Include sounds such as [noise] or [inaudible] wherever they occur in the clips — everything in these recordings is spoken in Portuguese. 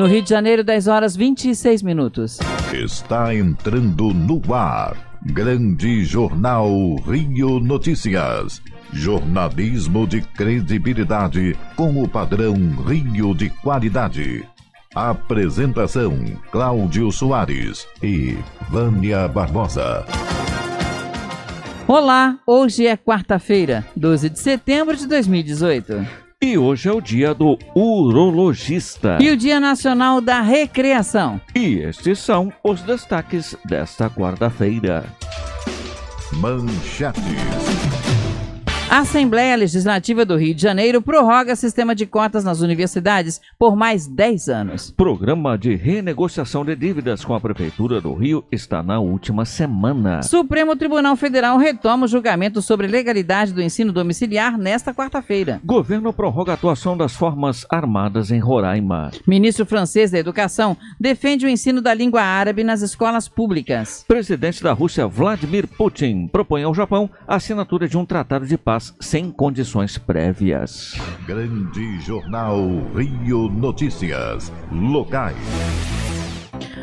No Rio de Janeiro, 10 horas 26 minutos. Está entrando no ar. Grande Jornal Rio Notícias. Jornalismo de credibilidade com o padrão Rio de qualidade. Apresentação: Cláudio Soares e Vânia Barbosa. Olá, hoje é quarta-feira, 12 de setembro de 2018. E hoje é o dia do urologista. E o Dia Nacional da Recreação. E estes são os destaques desta quarta-feira. Manchetes. A Assembleia Legislativa do Rio de Janeiro prorroga sistema de cotas nas universidades por mais 10 anos. Programa de renegociação de dívidas com a Prefeitura do Rio está na última semana. Supremo Tribunal Federal retoma o julgamento sobre legalidade do ensino domiciliar nesta quarta-feira. Governo prorroga a atuação das formas armadas em Roraima. Ministro francês da Educação defende o ensino da língua árabe nas escolas públicas. Presidente da Rússia, Vladimir Putin, propõe ao Japão a assinatura de um tratado de paz mas sem condições prévias. Grande Jornal Rio Notícias. Locais.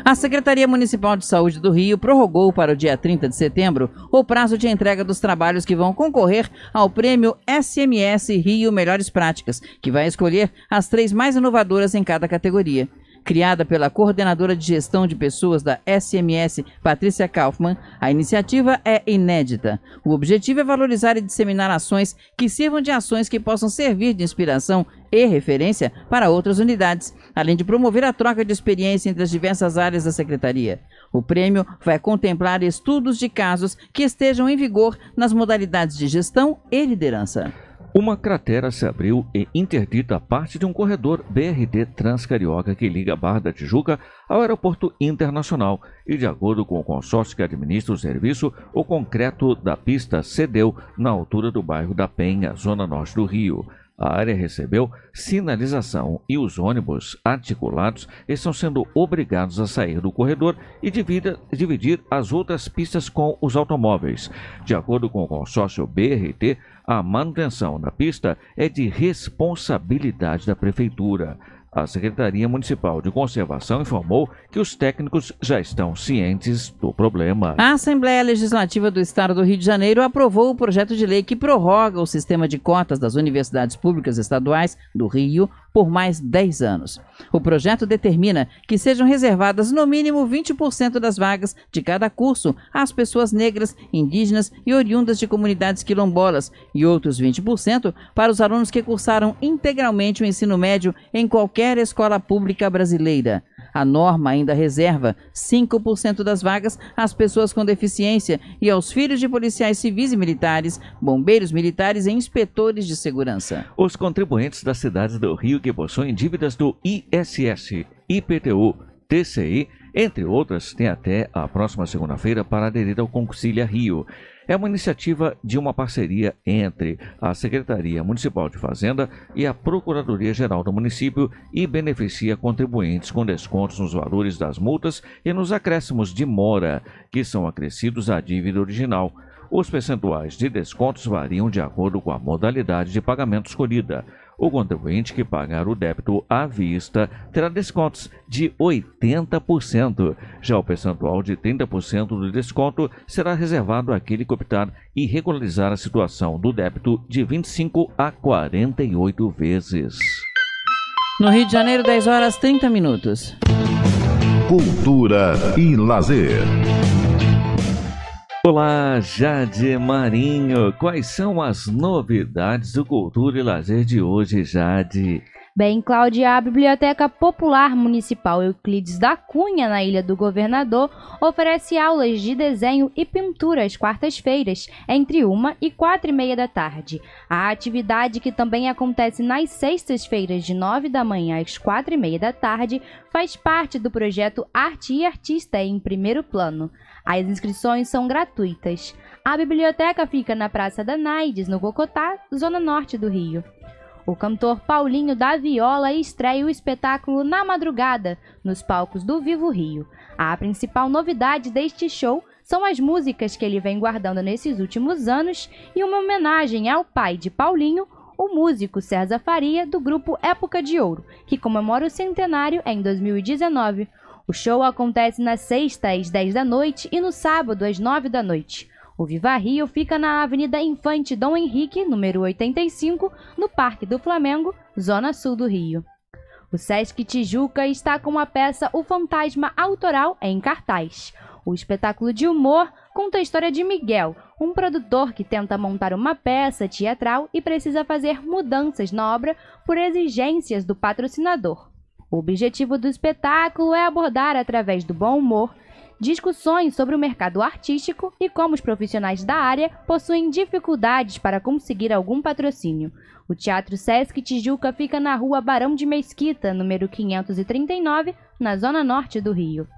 A Secretaria Municipal de Saúde do Rio prorrogou para o dia 30 de setembro o prazo de entrega dos trabalhos que vão concorrer ao prêmio SMS Rio Melhores Práticas, que vai escolher as três mais inovadoras em cada categoria criada pela coordenadora de gestão de pessoas da SMS, Patrícia Kaufmann, a iniciativa é inédita. O objetivo é valorizar e disseminar ações que sirvam de ações que possam servir de inspiração e referência para outras unidades, além de promover a troca de experiência entre as diversas áreas da Secretaria. O prêmio vai contemplar estudos de casos que estejam em vigor nas modalidades de gestão e liderança. Uma cratera se abriu e interdita parte de um corredor BRT Transcarioca que liga a Barra da Tijuca ao Aeroporto Internacional e, de acordo com o consórcio que administra o serviço, o concreto da pista cedeu na altura do bairro da Penha, zona norte do Rio. A área recebeu sinalização e os ônibus articulados estão sendo obrigados a sair do corredor e divida, dividir as outras pistas com os automóveis. De acordo com o consórcio BRT, a manutenção da pista é de responsabilidade da prefeitura. A Secretaria Municipal de Conservação informou que os técnicos já estão cientes do problema. A Assembleia Legislativa do Estado do Rio de Janeiro aprovou o projeto de lei que prorroga o sistema de cotas das universidades públicas estaduais do Rio por mais 10 anos. O projeto determina que sejam reservadas no mínimo 20% das vagas de cada curso às pessoas negras, indígenas e oriundas de comunidades quilombolas e outros 20% para os alunos que cursaram integralmente o ensino médio em qualquer qualquer escola pública brasileira. A norma ainda reserva 5% das vagas às pessoas com deficiência e aos filhos de policiais civis e militares, bombeiros militares e inspetores de segurança. Os contribuintes das cidades do Rio que possuem dívidas do ISS, IPTU, TCI, entre outras, têm até a próxima segunda-feira para aderir ao Concília Rio. É uma iniciativa de uma parceria entre a Secretaria Municipal de Fazenda e a Procuradoria-Geral do Município e beneficia contribuintes com descontos nos valores das multas e nos acréscimos de mora, que são acrescidos à dívida original. Os percentuais de descontos variam de acordo com a modalidade de pagamento escolhida. O contribuinte que pagar o débito à vista terá descontos de 80%. Já o percentual de 30% do desconto será reservado àquele que optar e regularizar a situação do débito de 25 a 48 vezes. No Rio de Janeiro, 10 horas 30 minutos. Cultura e lazer. Olá, Jade Marinho. Quais são as novidades do Cultura e Lazer de hoje, Jade? Bem, Cláudia, a Biblioteca Popular Municipal Euclides da Cunha, na Ilha do Governador, oferece aulas de desenho e pintura às quartas-feiras, entre uma e quatro e meia da tarde. A atividade, que também acontece nas sextas-feiras, de nove da manhã às quatro e meia da tarde, faz parte do projeto Arte e Artista em Primeiro Plano. As inscrições são gratuitas. A biblioteca fica na Praça da Naides, no Cocotá, zona norte do Rio. O cantor Paulinho da Viola estreia o espetáculo na madrugada, nos palcos do Vivo Rio. A principal novidade deste show são as músicas que ele vem guardando nesses últimos anos e uma homenagem ao pai de Paulinho, o músico César Faria, do grupo Época de Ouro, que comemora o centenário em 2019, o show acontece na sexta às 10 da noite e no sábado às 9 da noite. O Viva Rio fica na Avenida Infante Dom Henrique, número 85, no Parque do Flamengo, zona sul do Rio. O Sesc Tijuca está com a peça O Fantasma Autoral em cartaz. O espetáculo de humor conta a história de Miguel, um produtor que tenta montar uma peça teatral e precisa fazer mudanças na obra por exigências do patrocinador. O objetivo do espetáculo é abordar, através do bom humor, discussões sobre o mercado artístico e como os profissionais da área possuem dificuldades para conseguir algum patrocínio. O Teatro Sesc Tijuca fica na rua Barão de Mesquita, número 539, na zona norte do Rio.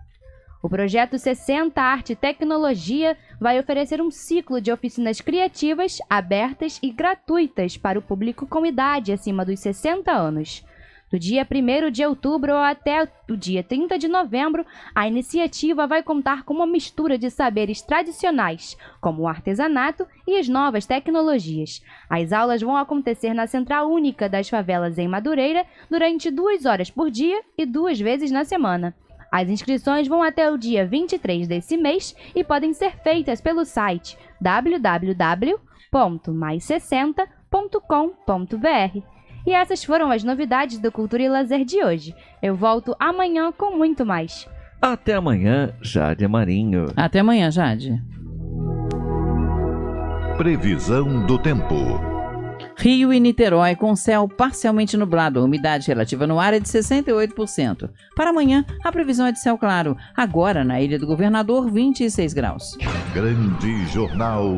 O projeto 60 Arte e Tecnologia vai oferecer um ciclo de oficinas criativas abertas e gratuitas para o público com idade acima dos 60 anos. Do dia 1 de outubro até o dia 30 de novembro, a iniciativa vai contar com uma mistura de saberes tradicionais, como o artesanato e as novas tecnologias. As aulas vão acontecer na Central Única das Favelas em Madureira durante duas horas por dia e duas vezes na semana. As inscrições vão até o dia 23 desse mês e podem ser feitas pelo site www.mais60.com.br e essas foram as novidades do Cultura e Lazer de hoje. Eu volto amanhã com muito mais. Até amanhã, Jade Marinho. Até amanhã, Jade. Previsão do tempo. Rio e Niterói com céu parcialmente nublado, a umidade relativa no ar é de 68%. Para amanhã, a previsão é de céu claro, agora na Ilha do Governador, 26 graus. Grande Jornal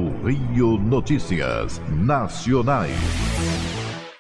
Rio Notícias Nacionais.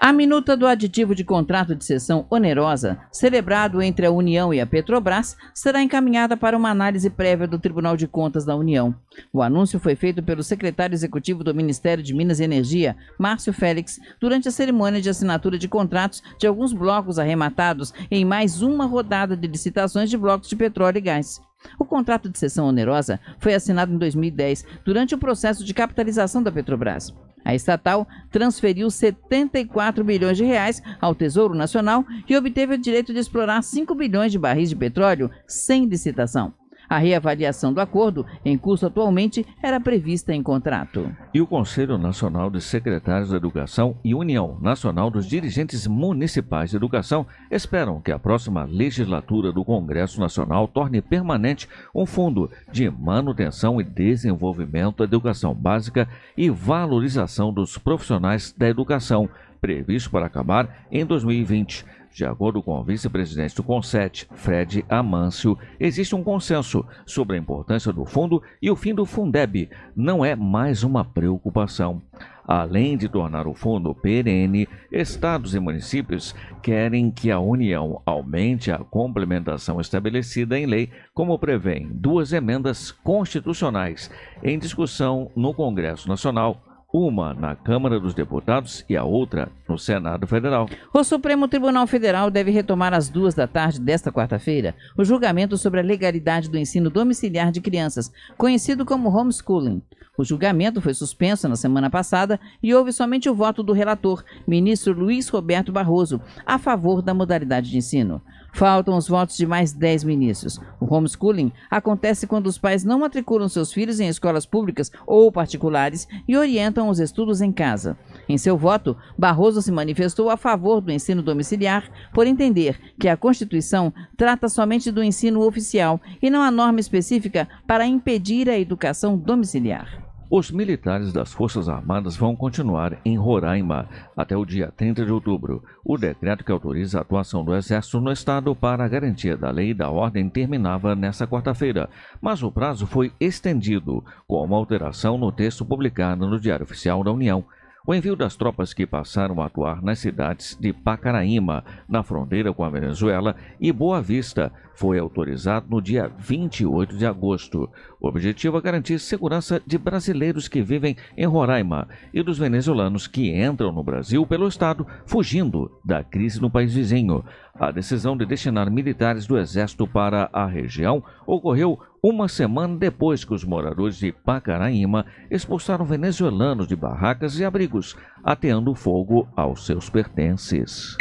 A minuta do aditivo de contrato de cessão onerosa, celebrado entre a União e a Petrobras, será encaminhada para uma análise prévia do Tribunal de Contas da União. O anúncio foi feito pelo secretário executivo do Ministério de Minas e Energia, Márcio Félix, durante a cerimônia de assinatura de contratos de alguns blocos arrematados em mais uma rodada de licitações de blocos de petróleo e gás. O contrato de cessão onerosa foi assinado em 2010, durante o processo de capitalização da Petrobras. A estatal transferiu 74 bilhões de reais ao Tesouro Nacional e obteve o direito de explorar 5 bilhões de barris de petróleo sem licitação. A reavaliação do acordo, em curso atualmente, era prevista em contrato. E o Conselho Nacional de Secretários da Educação e União Nacional dos Dirigentes Municipais de Educação esperam que a próxima legislatura do Congresso Nacional torne permanente um fundo de manutenção e desenvolvimento da educação básica e valorização dos profissionais da educação, previsto para acabar em 2020. De acordo com o vice-presidente do CONSET, Fred Amâncio, existe um consenso sobre a importância do fundo e o fim do Fundeb não é mais uma preocupação. Além de tornar o fundo perene, estados e municípios querem que a União aumente a complementação estabelecida em lei, como prevêem duas emendas constitucionais em discussão no Congresso Nacional uma na Câmara dos Deputados e a outra no Senado Federal. O Supremo Tribunal Federal deve retomar às duas da tarde desta quarta-feira o julgamento sobre a legalidade do ensino domiciliar de crianças, conhecido como homeschooling. O julgamento foi suspenso na semana passada e houve somente o voto do relator, ministro Luiz Roberto Barroso, a favor da modalidade de ensino. Faltam os votos de mais 10 ministros. O homeschooling acontece quando os pais não matriculam seus filhos em escolas públicas ou particulares e orientam os estudos em casa. Em seu voto, Barroso se manifestou a favor do ensino domiciliar por entender que a Constituição trata somente do ensino oficial e não há norma específica para impedir a educação domiciliar. Os militares das Forças Armadas vão continuar em Roraima até o dia 30 de outubro. O decreto que autoriza a atuação do Exército no Estado para a garantia da lei e da ordem terminava nesta quarta-feira, mas o prazo foi estendido, com uma alteração no texto publicado no Diário Oficial da União. O envio das tropas que passaram a atuar nas cidades de Pacaraíma, na fronteira com a Venezuela, e Boa Vista foi autorizado no dia 28 de agosto. O objetivo é garantir segurança de brasileiros que vivem em Roraima e dos venezuelanos que entram no Brasil pelo Estado fugindo da crise no país vizinho. A decisão de destinar militares do Exército para a região ocorreu uma semana depois que os moradores de Pacaraíma expulsaram venezuelanos de barracas e abrigos, ateando fogo aos seus pertences.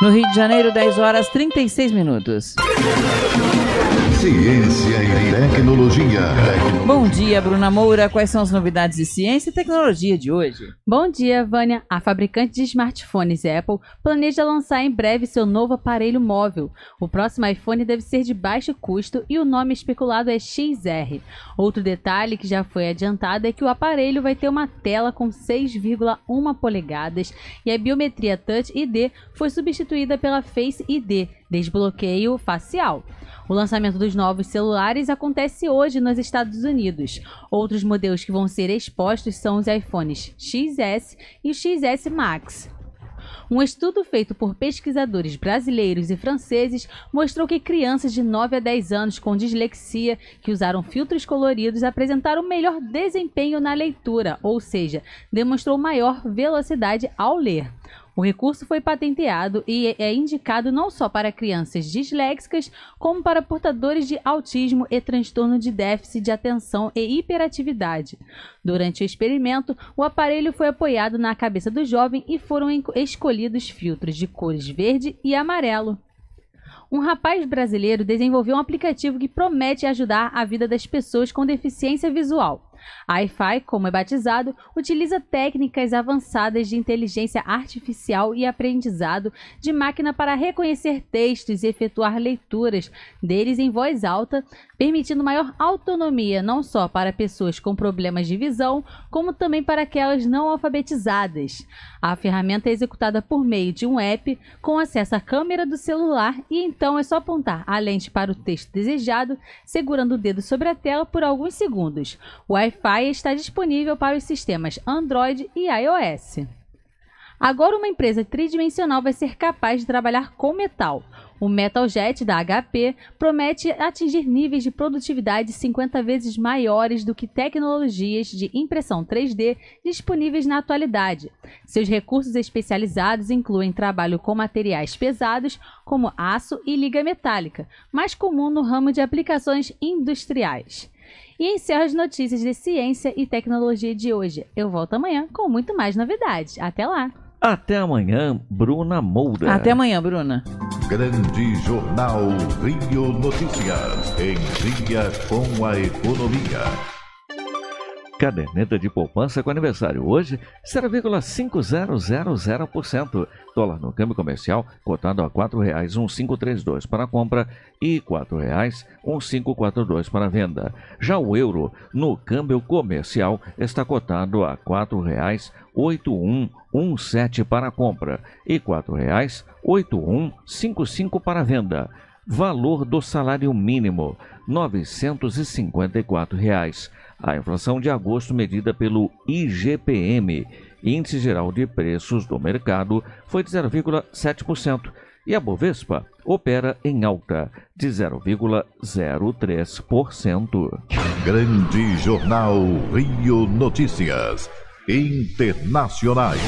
No Rio de Janeiro, 10 horas 36 minutos. Ciência e tecnologia. Bom dia, Bruna Moura. Quais são as novidades de ciência e tecnologia de hoje? Bom dia, Vânia. A fabricante de smartphones Apple planeja lançar em breve seu novo aparelho móvel. O próximo iPhone deve ser de baixo custo e o nome especulado é XR. Outro detalhe que já foi adiantado é que o aparelho vai ter uma tela com 6,1 polegadas e a biometria Touch ID foi substituída pela Face ID desbloqueio facial. O lançamento dos novos celulares acontece hoje nos Estados Unidos. Outros modelos que vão ser expostos são os iPhones XS e XS Max. Um estudo feito por pesquisadores brasileiros e franceses mostrou que crianças de 9 a 10 anos com dislexia que usaram filtros coloridos apresentaram melhor desempenho na leitura, ou seja, demonstrou maior velocidade ao ler. O recurso foi patenteado e é, é indicado não só para crianças disléxicas, como para portadores de autismo e transtorno de déficit de atenção e hiperatividade. Durante o experimento, o aparelho foi apoiado na cabeça do jovem e foram escolhidos filtros de cores verde e amarelo um rapaz brasileiro desenvolveu um aplicativo que promete ajudar a vida das pessoas com deficiência visual. A fi como é batizado, utiliza técnicas avançadas de inteligência artificial e aprendizado de máquina para reconhecer textos e efetuar leituras deles em voz alta, permitindo maior autonomia não só para pessoas com problemas de visão, como também para aquelas não alfabetizadas. A ferramenta é executada por meio de um app com acesso à câmera do celular e então é só apontar a lente para o texto desejado, segurando o dedo sobre a tela por alguns segundos. O Wi-Fi está disponível para os sistemas Android e iOS. Agora, uma empresa tridimensional vai ser capaz de trabalhar com metal. O Metaljet da HP promete atingir níveis de produtividade 50 vezes maiores do que tecnologias de impressão 3D disponíveis na atualidade. Seus recursos especializados incluem trabalho com materiais pesados, como aço e liga metálica, mais comum no ramo de aplicações industriais. E encerro as notícias de ciência e tecnologia de hoje. Eu volto amanhã com muito mais novidades. Até lá! Até amanhã, Bruna Moura. Até amanhã, Bruna. Grande Jornal Rio Notícias. Em dia com a economia. Caderneta de poupança com aniversário hoje, 0,5000%. Dólar no câmbio comercial, cotado a R$ 4,1532 para compra e R$ 4,1542 para venda. Já o euro, no câmbio comercial, está cotado a R$ 4,8117 para compra e R$ 4,8155 para venda valor do salário mínimo, R$ 954. Reais. A inflação de agosto, medida pelo IGPM, Índice Geral de Preços do Mercado, foi de 0,7% e a Bovespa opera em alta de 0,03%. Grande Jornal Rio Notícias Internacionais.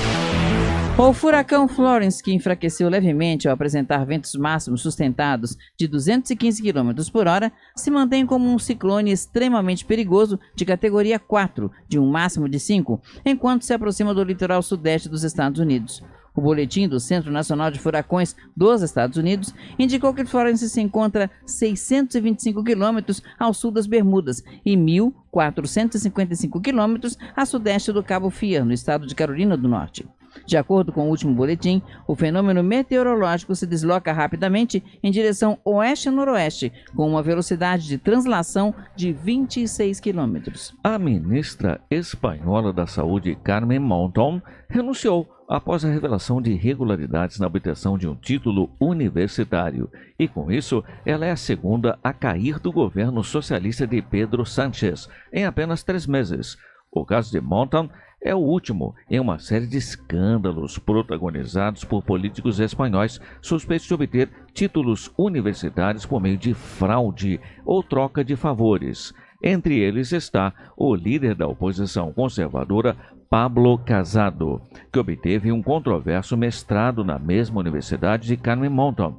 O furacão Florence, que enfraqueceu levemente ao apresentar ventos máximos sustentados de 215 km por hora, se mantém como um ciclone extremamente perigoso de categoria 4, de um máximo de 5, enquanto se aproxima do litoral sudeste dos Estados Unidos. O boletim do Centro Nacional de Furacões dos Estados Unidos indicou que Florence se encontra 625 quilômetros ao sul das Bermudas e 1.455 quilômetros a sudeste do Cabo Fear, no estado de Carolina do Norte. De acordo com o último boletim, o fenômeno meteorológico se desloca rapidamente em direção oeste-noroeste, com uma velocidade de translação de 26 quilômetros. A ministra espanhola da Saúde, Carmen Monton, renunciou após a revelação de irregularidades na obtenção de um título universitário. E com isso, ela é a segunda a cair do governo socialista de Pedro Sánchez em apenas três meses. O caso de Monton é o último em uma série de escândalos protagonizados por políticos espanhóis suspeitos de obter títulos universitários por meio de fraude ou troca de favores. Entre eles está o líder da oposição conservadora, Pablo Casado, que obteve um controverso mestrado na mesma universidade de Carmen Montan,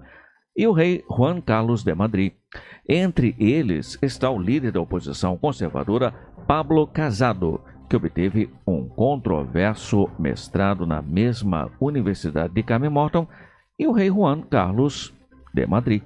e o rei Juan Carlos de Madrid. Entre eles está o líder da oposição conservadora, Pablo Casado, que obteve um controverso mestrado na mesma Universidade de Carmen Morton, e o rei Juan Carlos de Madrid.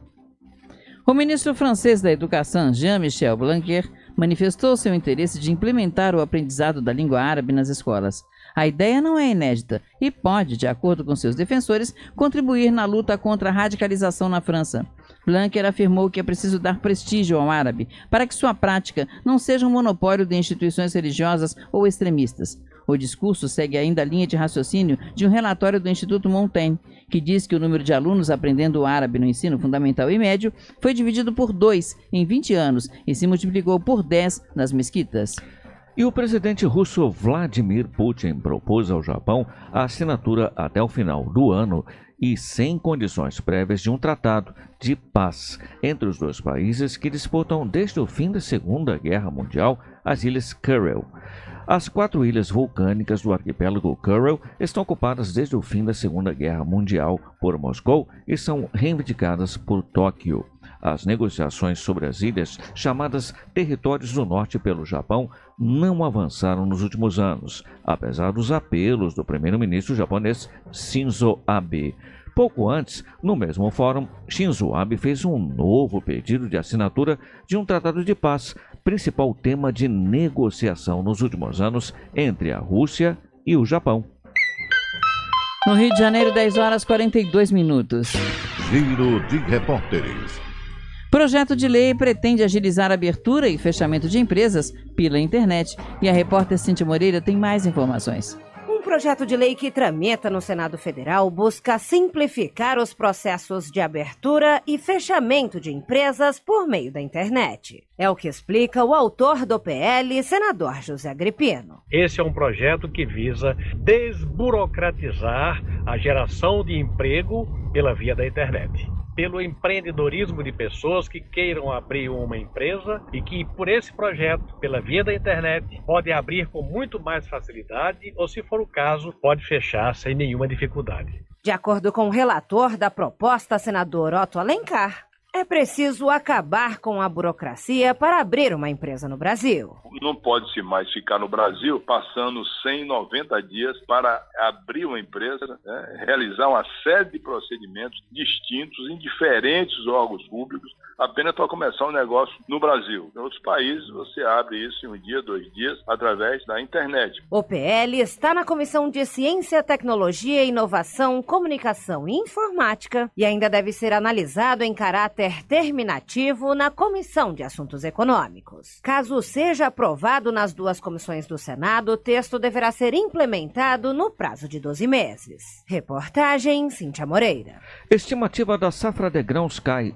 O ministro francês da Educação, Jean-Michel Blanquer, manifestou seu interesse de implementar o aprendizado da língua árabe nas escolas. A ideia não é inédita e pode, de acordo com seus defensores, contribuir na luta contra a radicalização na França. Blanquer afirmou que é preciso dar prestígio ao árabe para que sua prática não seja um monopólio de instituições religiosas ou extremistas. O discurso segue ainda a linha de raciocínio de um relatório do Instituto Montaigne, que diz que o número de alunos aprendendo o árabe no ensino fundamental e médio foi dividido por dois em 20 anos e se multiplicou por 10 nas mesquitas. E o presidente russo Vladimir Putin propôs ao Japão a assinatura até o final do ano e sem condições prévias de um tratado de paz entre os dois países que disputam desde o fim da Segunda Guerra Mundial as Ilhas Kuril. As quatro ilhas vulcânicas do arquipélago Kuril estão ocupadas desde o fim da Segunda Guerra Mundial por Moscou e são reivindicadas por Tóquio. As negociações sobre as ilhas, chamadas Territórios do Norte pelo Japão, não avançaram nos últimos anos, apesar dos apelos do primeiro-ministro japonês Shinzo Abe. Pouco antes, no mesmo fórum, Shinzo Abe fez um novo pedido de assinatura de um tratado de paz, principal tema de negociação nos últimos anos entre a Rússia e o Japão. No Rio de Janeiro, 10 horas 42 minutos. Giro de repórteres. Projeto de lei pretende agilizar a abertura e fechamento de empresas pela internet. E a repórter Cintia Moreira tem mais informações. Um projeto de lei que trameta no Senado Federal busca simplificar os processos de abertura e fechamento de empresas por meio da internet. É o que explica o autor do PL, senador José Agripino. Esse é um projeto que visa desburocratizar a geração de emprego pela via da internet pelo empreendedorismo de pessoas que queiram abrir uma empresa e que, por esse projeto, pela via da internet, pode abrir com muito mais facilidade ou, se for o caso, pode fechar sem nenhuma dificuldade. De acordo com o relator da proposta, senador Otto Alencar, é preciso acabar com a burocracia para abrir uma empresa no Brasil. Não pode-se mais ficar no Brasil passando 190 dias para abrir uma empresa, né, realizar uma série de procedimentos distintos em diferentes órgãos públicos apenas para começar um negócio no Brasil. Em outros países, você abre isso em um dia, dois dias, através da internet. O PL está na Comissão de Ciência, Tecnologia, Inovação, Comunicação e Informática e ainda deve ser analisado em caráter terminativo na Comissão de Assuntos Econômicos. Caso seja aprovado nas duas comissões do Senado, o texto deverá ser implementado no prazo de 12 meses. Reportagem Cintia Moreira. Estimativa da safra de grãos cai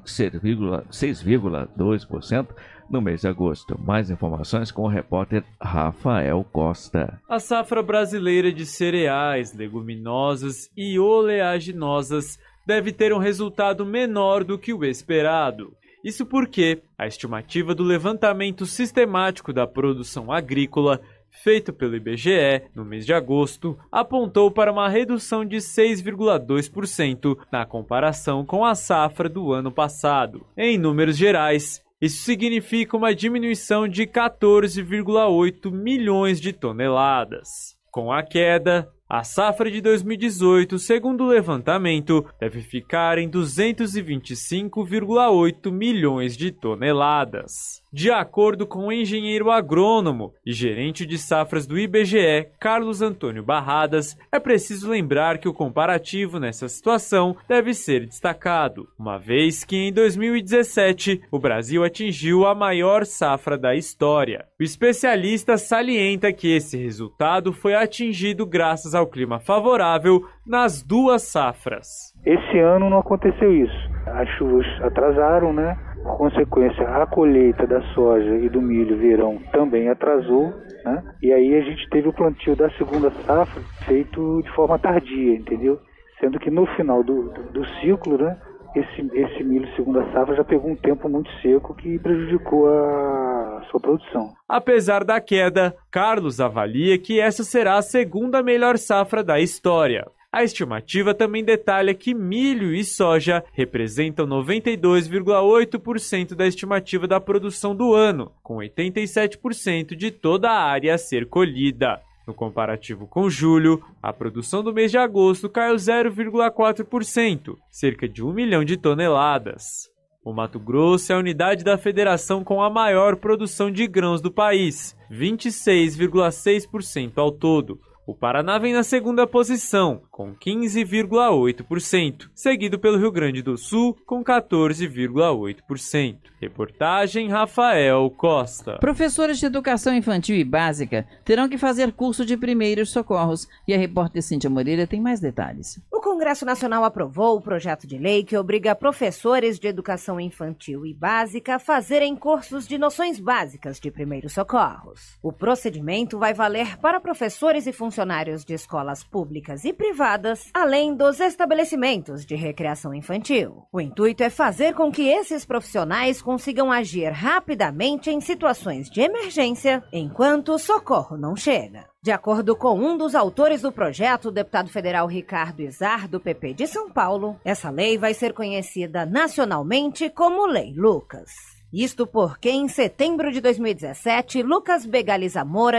6,2% no mês de agosto. Mais informações com o repórter Rafael Costa. A safra brasileira de cereais, leguminosas e oleaginosas deve ter um resultado menor do que o esperado. Isso porque a estimativa do levantamento sistemático da produção agrícola feito pelo IBGE no mês de agosto, apontou para uma redução de 6,2% na comparação com a safra do ano passado. Em números gerais, isso significa uma diminuição de 14,8 milhões de toneladas. Com a queda, a safra de 2018, segundo o levantamento, deve ficar em 225,8 milhões de toneladas. De acordo com o engenheiro agrônomo e gerente de safras do IBGE, Carlos Antônio Barradas, é preciso lembrar que o comparativo nessa situação deve ser destacado, uma vez que em 2017 o Brasil atingiu a maior safra da história. O especialista salienta que esse resultado foi atingido graças a ao clima favorável nas duas safras. Esse ano não aconteceu isso. As chuvas atrasaram, né? Por consequência, a colheita da soja e do milho verão também atrasou, né? E aí a gente teve o plantio da segunda safra feito de forma tardia, entendeu? Sendo que no final do, do, do ciclo, né? esse, esse milho segunda safra já pegou um tempo muito seco que prejudicou a sua produção. Apesar da queda, Carlos avalia que essa será a segunda melhor safra da história. A estimativa também detalha que milho e soja representam 92,8% da estimativa da produção do ano, com 87% de toda a área a ser colhida. No comparativo com julho, a produção do mês de agosto caiu 0,4%, cerca de 1 milhão de toneladas. O Mato Grosso é a unidade da federação com a maior produção de grãos do país, 26,6% ao todo, o Paraná vem na segunda posição, com 15,8%, seguido pelo Rio Grande do Sul, com 14,8%. Reportagem Rafael Costa. Professores de educação infantil e básica terão que fazer curso de primeiros socorros e a repórter Cíntia Moreira tem mais detalhes. O Congresso Nacional aprovou o projeto de lei que obriga professores de educação infantil e básica a fazerem cursos de noções básicas de primeiros socorros. O procedimento vai valer para professores e funcionários funcionários de escolas públicas e privadas, além dos estabelecimentos de recreação infantil. O intuito é fazer com que esses profissionais consigam agir rapidamente em situações de emergência enquanto o socorro não chega. De acordo com um dos autores do projeto, o deputado federal Ricardo Izar, do PP de São Paulo, essa lei vai ser conhecida nacionalmente como Lei Lucas. Isto porque, em setembro de 2017, Lucas Begali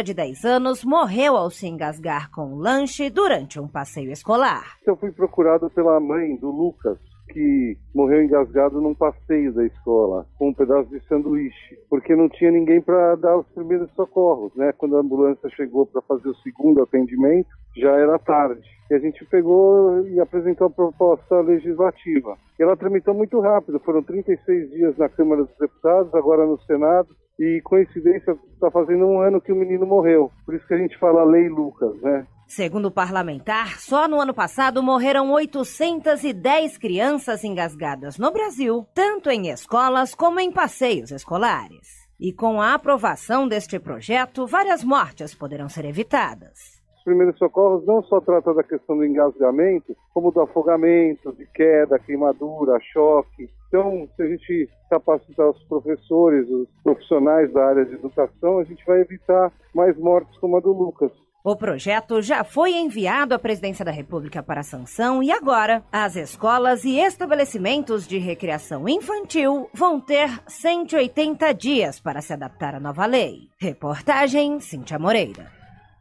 de 10 anos, morreu ao se engasgar com um lanche durante um passeio escolar. Eu fui procurado pela mãe do Lucas, que morreu engasgado num passeio da escola, com um pedaço de sanduíche, porque não tinha ninguém para dar os primeiros socorros, né? Quando a ambulância chegou para fazer o segundo atendimento, já era tarde. E a gente pegou e apresentou a proposta legislativa. e Ela tramitou muito rápido, foram 36 dias na Câmara dos Deputados, agora no Senado, e coincidência, está fazendo um ano que o menino morreu. Por isso que a gente fala Lei Lucas, né? Segundo o parlamentar, só no ano passado morreram 810 crianças engasgadas no Brasil, tanto em escolas como em passeios escolares. E com a aprovação deste projeto, várias mortes poderão ser evitadas Os primeiros socorros não só tratam da questão do engasgamento, como do afogamento, de queda, queimadura, choque. Então, se a gente capacitar os professores, os profissionais da área de educação, a gente vai evitar mais mortes como a do Lucas. O projeto já foi enviado à Presidência da República para sanção e agora as escolas e estabelecimentos de recreação infantil vão ter 180 dias para se adaptar à nova lei. Reportagem Cintia Moreira.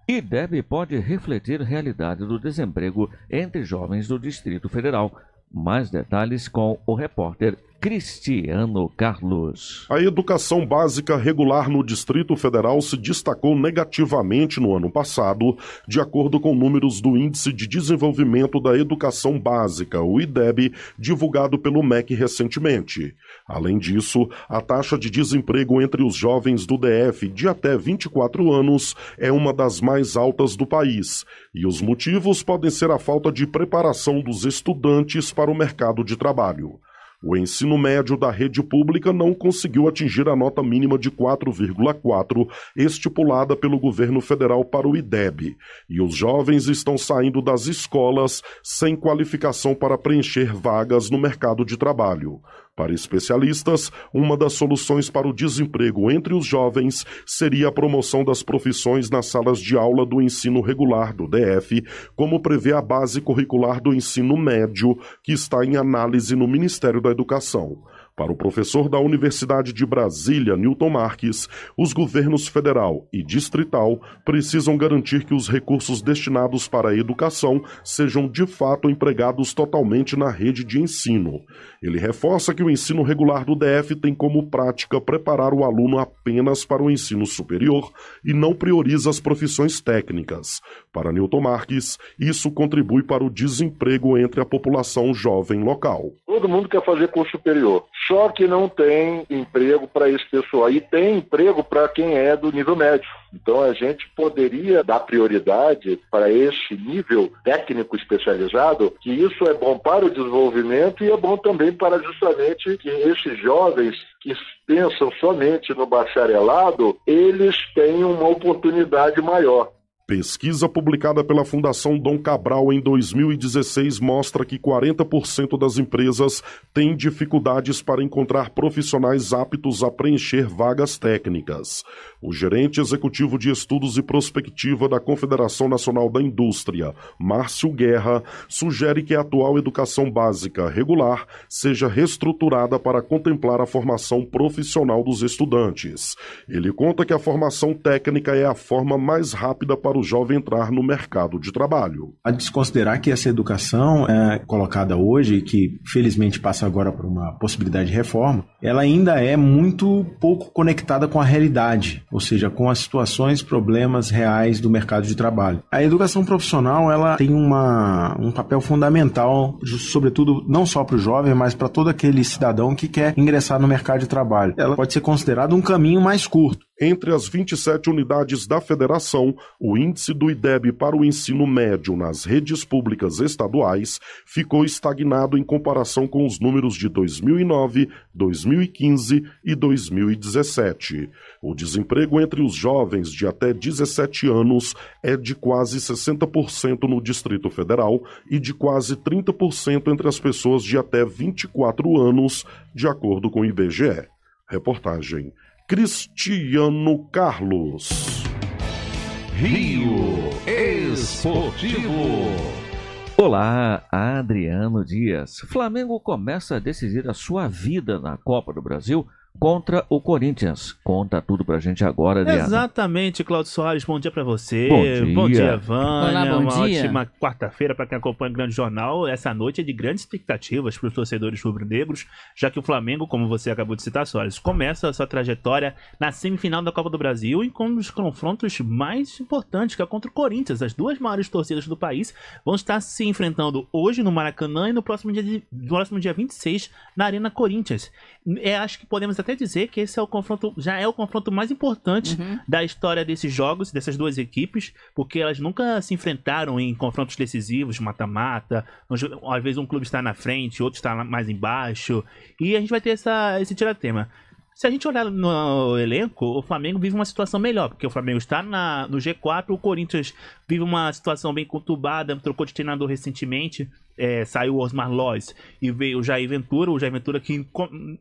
IDEB pode refletir a realidade do desemprego entre jovens do Distrito Federal. Mais detalhes com o repórter Cristiano Carlos. A educação básica regular no Distrito Federal se destacou negativamente no ano passado, de acordo com números do Índice de Desenvolvimento da Educação Básica, o IDEB, divulgado pelo MEC recentemente. Além disso, a taxa de desemprego entre os jovens do DF de até 24 anos é uma das mais altas do país, e os motivos podem ser a falta de preparação dos estudantes para o mercado de trabalho. O ensino médio da rede pública não conseguiu atingir a nota mínima de 4,4 estipulada pelo governo federal para o IDEB, e os jovens estão saindo das escolas sem qualificação para preencher vagas no mercado de trabalho. Para especialistas, uma das soluções para o desemprego entre os jovens seria a promoção das profissões nas salas de aula do ensino regular do DF, como prevê a base curricular do ensino médio, que está em análise no Ministério da Educação. Para o professor da Universidade de Brasília, Newton Marques, os governos federal e distrital precisam garantir que os recursos destinados para a educação sejam de fato empregados totalmente na rede de ensino. Ele reforça que o ensino regular do DF tem como prática preparar o aluno apenas para o ensino superior e não prioriza as profissões técnicas. Para Newton Marques, isso contribui para o desemprego entre a população jovem local. Todo mundo quer fazer curso superior. Só que não tem emprego para esse pessoal. E tem emprego para quem é do nível médio. Então a gente poderia dar prioridade para esse nível técnico especializado, que isso é bom para o desenvolvimento e é bom também para justamente que esses jovens que pensam somente no bacharelado, eles têm uma oportunidade maior. Pesquisa publicada pela Fundação Dom Cabral em 2016 mostra que 40% das empresas têm dificuldades para encontrar profissionais aptos a preencher vagas técnicas o gerente executivo de Estudos e Prospectiva da Confederação Nacional da Indústria, Márcio Guerra, sugere que a atual educação básica regular seja reestruturada para contemplar a formação profissional dos estudantes. Ele conta que a formação técnica é a forma mais rápida para o jovem entrar no mercado de trabalho. A desconsiderar que essa educação é colocada hoje, que felizmente passa agora por uma possibilidade de reforma, ela ainda é muito pouco conectada com a realidade ou seja, com as situações, problemas reais do mercado de trabalho. A educação profissional ela tem uma, um papel fundamental, sobretudo não só para o jovem, mas para todo aquele cidadão que quer ingressar no mercado de trabalho. Ela pode ser considerada um caminho mais curto, entre as 27 unidades da federação, o índice do IDEB para o ensino médio nas redes públicas estaduais ficou estagnado em comparação com os números de 2009, 2015 e 2017. O desemprego entre os jovens de até 17 anos é de quase 60% no Distrito Federal e de quase 30% entre as pessoas de até 24 anos, de acordo com o IBGE. Reportagem Cristiano Carlos. Rio Esportivo. Olá, Adriano Dias. Flamengo começa a decidir a sua vida na Copa do Brasil contra o Corinthians. Conta tudo pra gente agora, Adriano. Exatamente, Claudio Soares, bom dia pra você. Bom dia, bom dia Vânia. Olá, bom Uma dia. ótima quarta-feira para quem acompanha o Grande Jornal. Essa noite é de grandes expectativas para os torcedores rubro-negros, já que o Flamengo, como você acabou de citar, Soares, começa a sua trajetória na semifinal da Copa do Brasil e com um dos confrontos mais importantes, que é contra o Corinthians. As duas maiores torcidas do país vão estar se enfrentando hoje no Maracanã e no próximo dia, de, no próximo dia 26 na Arena Corinthians. É, acho que podemos posso até dizer que esse é o confronto, já é o confronto mais importante uhum. da história desses jogos, dessas duas equipes, porque elas nunca se enfrentaram em confrontos decisivos, mata-mata, às vezes um clube está na frente, outro está mais embaixo, e a gente vai ter essa, esse tiratema. tema se a gente olhar no elenco, o Flamengo vive uma situação melhor, porque o Flamengo está na, no G4, o Corinthians vive uma situação bem conturbada, trocou de treinador recentemente, é, saiu o Osmar Lois e veio o Jair Ventura, o Jair Ventura que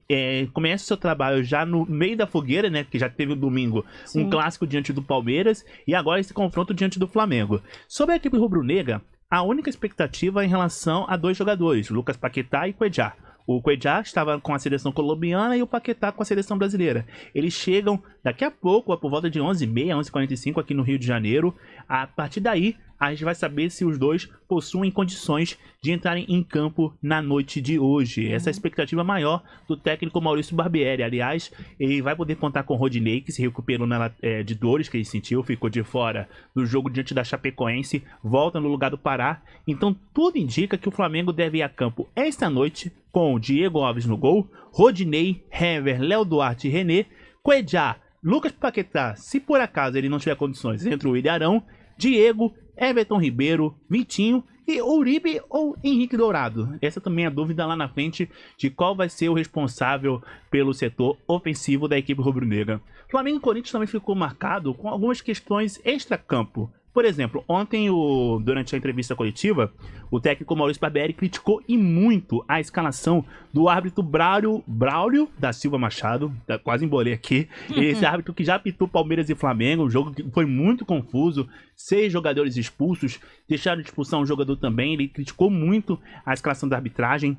é, começa o seu trabalho já no meio da fogueira, né, que já teve o domingo Sim. um clássico diante do Palmeiras e agora esse confronto diante do Flamengo. Sobre a equipe rubro-negra, a única expectativa é em relação a dois jogadores, Lucas Paquetá e Cuejá. O Cuejá estava com a seleção colombiana e o Paquetá com a seleção brasileira. Eles chegam daqui a pouco, por volta de 11h30, 11h45 aqui no Rio de Janeiro. A partir daí, a gente vai saber se os dois possuem condições de entrarem em campo na noite de hoje. Essa é a expectativa maior do técnico Maurício Barbieri. Aliás, ele vai poder contar com Rodinei, que se recuperou na, é, de dores que ele sentiu, ficou de fora do jogo diante da Chapecoense, volta no lugar do Pará. Então, tudo indica que o Flamengo deve ir a campo esta noite com Diego Alves no gol, Rodinei, Hever, Léo Duarte e René, Cuejá, Lucas Paquetá, se por acaso ele não tiver condições, entre o Ilharão, Diego, Everton Ribeiro, Vitinho e Uribe ou Henrique Dourado. Essa também é a dúvida lá na frente de qual vai ser o responsável pelo setor ofensivo da equipe rubro-negra. Flamengo e Corinthians também ficou marcado com algumas questões extra-campo. Por exemplo, ontem, o, durante a entrevista coletiva, o técnico Maurício Barbieri criticou e muito a escalação do árbitro Braulio, Braulio da Silva Machado, tá, quase embolei aqui, [laughs] esse árbitro que já apitou Palmeiras e Flamengo, um jogo que foi muito confuso, seis jogadores expulsos, deixaram de expulsar um jogador também, ele criticou muito a escalação da arbitragem,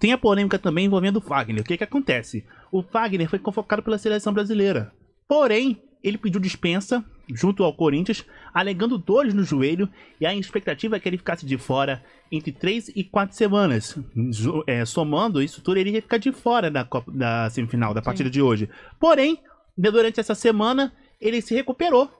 tem a polêmica também envolvendo o Fagner. O que, que acontece? O Fagner foi convocado pela seleção brasileira. Porém, ele pediu dispensa junto ao Corinthians, alegando dores no joelho e a expectativa é que ele ficasse de fora entre 3 e 4 semanas. É, somando isso tudo, ele ia ficar de fora da, Copa, da semifinal, da partida Sim. de hoje. Porém, né, durante essa semana, ele se recuperou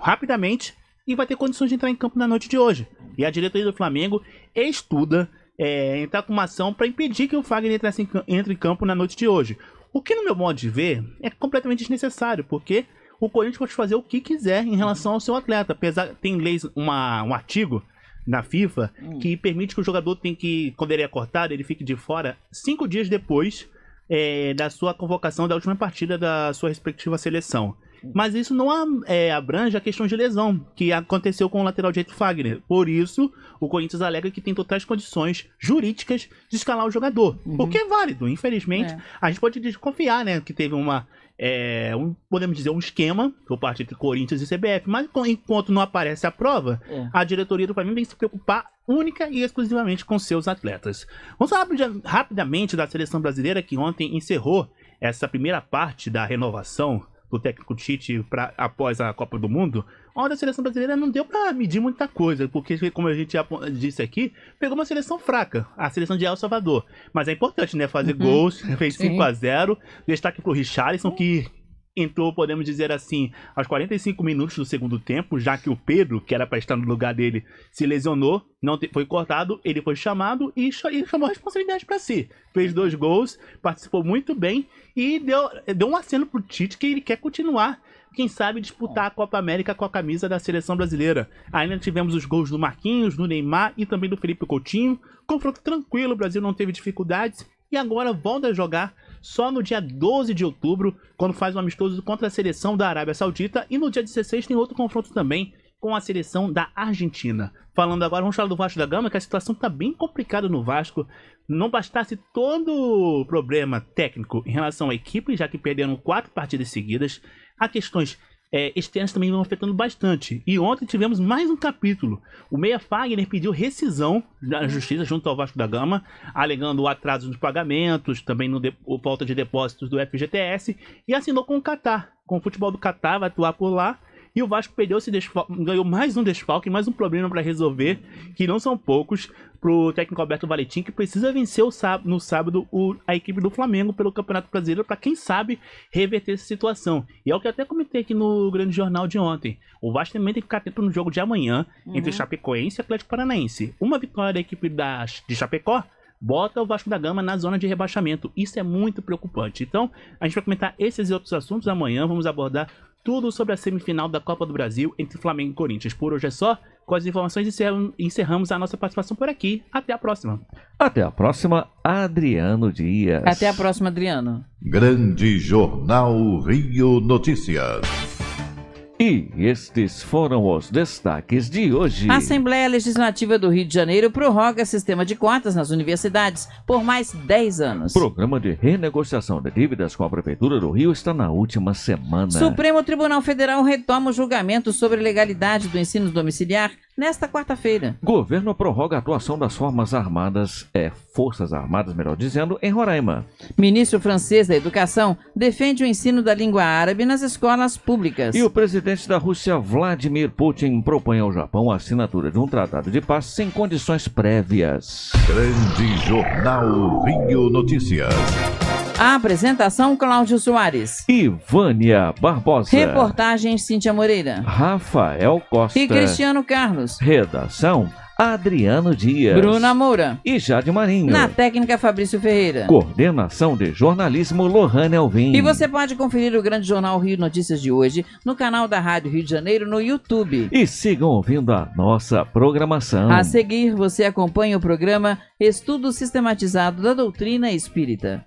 rapidamente e vai ter condições de entrar em campo na noite de hoje. E a diretoria do Flamengo estuda é, entrar com uma ação para impedir que o Fagner entre em campo na noite de hoje. O que, no meu modo de ver, é completamente desnecessário, porque o Corinthians pode fazer o que quiser em relação ao seu atleta. Apesar, tem leis, uma, um artigo na FIFA hum. que permite que o jogador tem que, quando ele é cortado, ele fique de fora cinco dias depois é, da sua convocação da última partida da sua respectiva seleção. Hum. Mas isso não é, abrange a questão de lesão, que aconteceu com o lateral direito Fagner. Por isso, o Corinthians alega que tem totais condições jurídicas de escalar o jogador. Uhum. O que é válido, infelizmente. É. A gente pode desconfiar, né? Que teve uma é, um, podemos dizer, um esquema por parte entre Corinthians e CBF. Mas enquanto não aparece a prova, é. a diretoria do Flamengo tem que se preocupar única e exclusivamente com seus atletas. Vamos falar rapidamente da seleção brasileira que ontem encerrou essa primeira parte da renovação do técnico Tite pra, após a Copa do Mundo, onde a seleção brasileira não deu para medir muita coisa, porque, como a gente já disse aqui, pegou uma seleção fraca, a seleção de El Salvador. Mas é importante, né? Fazer uhum. gols, fez 5 a 0 destaque pro Richarlison, que entrou podemos dizer assim, aos 45 minutos do segundo tempo, já que o Pedro, que era para estar no lugar dele, se lesionou, não te, foi cortado, ele foi chamado e, e chamou a responsabilidade para si. Fez dois gols, participou muito bem e deu, deu um aceno para o Tite que ele quer continuar. Quem sabe disputar a Copa América com a camisa da seleção brasileira. Ainda tivemos os gols do Marquinhos, do Neymar e também do Felipe Coutinho. Confronto tranquilo, o Brasil não teve dificuldades e agora volta a jogar só no dia 12 de outubro, quando faz um amistoso contra a seleção da Arábia Saudita, e no dia 16 tem outro confronto também com a seleção da Argentina. Falando agora, vamos falar do Vasco da Gama, que a situação está bem complicada no Vasco. Não bastasse todo o problema técnico em relação à equipe, já que perderam quatro partidas seguidas, há questões é, externas também vão afetando bastante. E ontem tivemos mais um capítulo. O Meia Fagner pediu rescisão da justiça junto ao Vasco da Gama, alegando o atraso nos pagamentos, também no de, falta de depósitos do FGTS, e assinou com o Catar. Com o futebol do Catar, vai atuar por lá e o Vasco perdeu se ganhou mais um desfalque, mais um problema para resolver, que não são poucos, pro técnico Alberto Valetim, que precisa vencer sábado, no sábado o, a equipe do Flamengo pelo Campeonato Brasileiro para quem sabe reverter essa situação. E é o que eu até comentei aqui no Grande Jornal de ontem. O Vasco também tem que ficar atento no jogo de amanhã uhum. entre Chapecoense e Atlético Paranaense. Uma vitória da equipe da, de Chapecó bota o Vasco da Gama na zona de rebaixamento. Isso é muito preocupante. Então, a gente vai comentar esses e outros assuntos amanhã. Vamos abordar tudo sobre a semifinal da Copa do Brasil entre Flamengo e Corinthians. Por hoje é só. Com as informações encerramos a nossa participação por aqui. Até a próxima. Até a próxima, Adriano Dias. Até a próxima, Adriano. Grande Jornal Rio Notícias. E estes foram os destaques de hoje. A Assembleia Legislativa do Rio de Janeiro prorroga sistema de cotas nas universidades por mais 10 anos. Programa de renegociação de dívidas com a Prefeitura do Rio está na última semana. Supremo Tribunal Federal retoma o julgamento sobre legalidade do ensino domiciliar nesta quarta-feira. Governo prorroga a atuação das formas armadas, é, forças armadas, melhor dizendo, em Roraima. Ministro francês da Educação defende o ensino da língua árabe nas escolas públicas. E o presidente da Rússia, Vladimir Putin, propõe ao Japão a assinatura de um tratado de paz sem condições prévias. Grande Jornal Rio Notícias. A apresentação: Cláudio Soares. Ivânia Barbosa. Reportagem: Cíntia Moreira. Rafael Costa. E Cristiano Carlos. Redação: Adriano Dias. Bruna Moura. E Jade Marinho. Na técnica, Fabrício Ferreira. Coordenação de jornalismo, Lohane Alvim. E você pode conferir o Grande Jornal Rio Notícias de hoje no canal da Rádio Rio de Janeiro no YouTube. E sigam ouvindo a nossa programação. A seguir, você acompanha o programa Estudo Sistematizado da Doutrina Espírita.